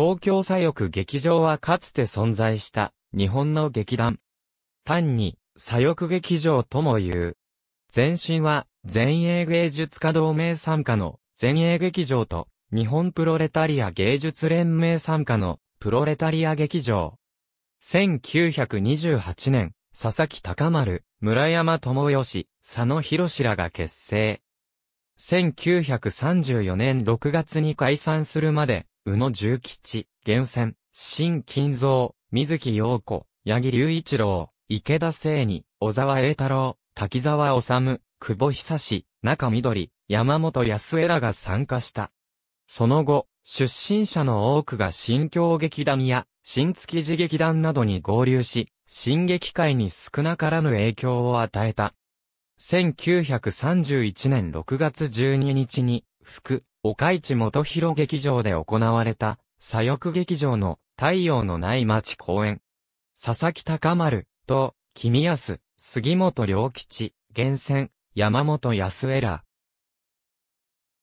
東京左翼劇場はかつて存在した日本の劇団。単に左翼劇場とも言う。前身は前衛芸術家同盟参加の前衛劇場と日本プロレタリア芸術連盟参加のプロレタリア劇場。1928年、佐々木高丸、村山智義、佐野博らが結成。1934年6月に解散するまで、宇野重吉、厳選、新金蔵、水木陽子、八木隆一郎、池田聖二、小沢栄太郎、滝沢治、久保久志、中緑、山本康枝らが参加した。その後、出身者の多くが新京劇団や新築地劇団などに合流し、新劇界に少なからぬ影響を与えた。1931年6月12日に、福、岡市元広劇場で行われた、左翼劇場の太陽のない町公演。佐々木隆丸と、君安、杉本良吉、厳選、山本康江ら。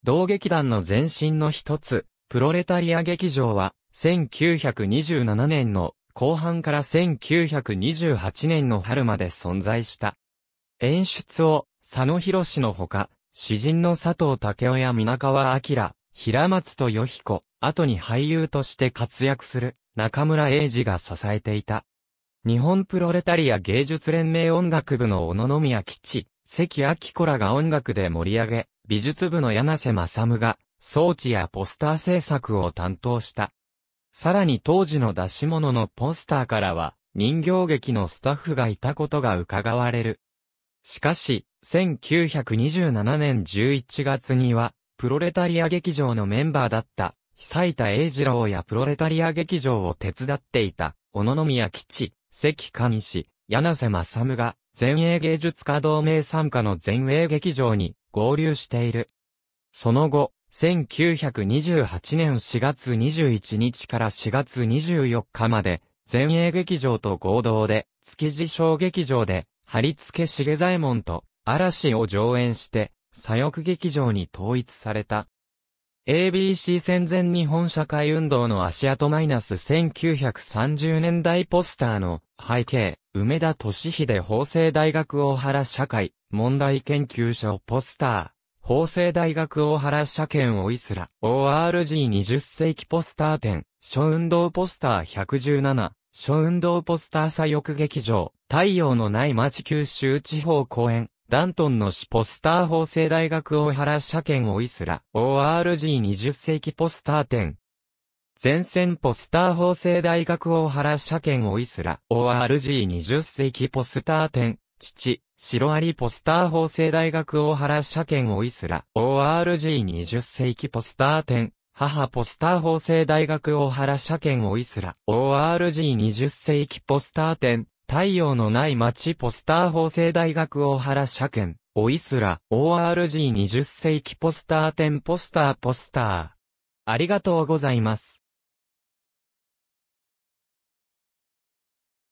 同劇団の前身の一つ、プロレタリア劇場は、1927年の後半から1928年の春まで存在した。演出を、佐野博士のほか、詩人の佐藤武雄や皆川明、平松とひ彦、後に俳優として活躍する中村英二が支えていた。日本プロレタリア芸術連盟音楽部の小野宮吉、関明子らが音楽で盛り上げ、美術部の柳瀬正夢が装置やポスター制作を担当した。さらに当時の出し物のポスターからは、人形劇のスタッフがいたことが伺われる。しかし、1927年11月には、プロレタリア劇場のメンバーだった、久田英二郎やプロレタリア劇場を手伝っていた、小野宮吉、関上氏、柳瀬正夢が、前衛芸術家同盟参加の前衛劇場に合流している。その後、1928年4月21日から4月24日まで、前衛劇場と合同で、築地小劇場で、張り付け茂左衛門と嵐を上演して、左翼劇場に統一された。ABC 戦前日本社会運動の足跡マイナス1930年代ポスターの背景、梅田敏秀法政大学大原社会問題研究所ポスター、法政大学大原社研オイスラ ORG20 世紀ポスター展、諸運動ポスター117、諸運動ポスター左翼劇場、太陽のない町九州地方公演、ダントンの市ポスター法政大学大原社権オイスラ、ORG20 世紀ポスター展。前線ポスター法政大学大原社権オイスラ、ORG20 世紀ポスター展、父、白ありポスター法政大学大原社権オイスラ、ORG20 世紀ポスター展、母ポスター法政大学大原車検オイスラ ORG20 世紀ポスター展太陽のない街ポスター法政大学大原車検オイスラ ORG20 世紀ポスター展ポスターポスターありがとうございます。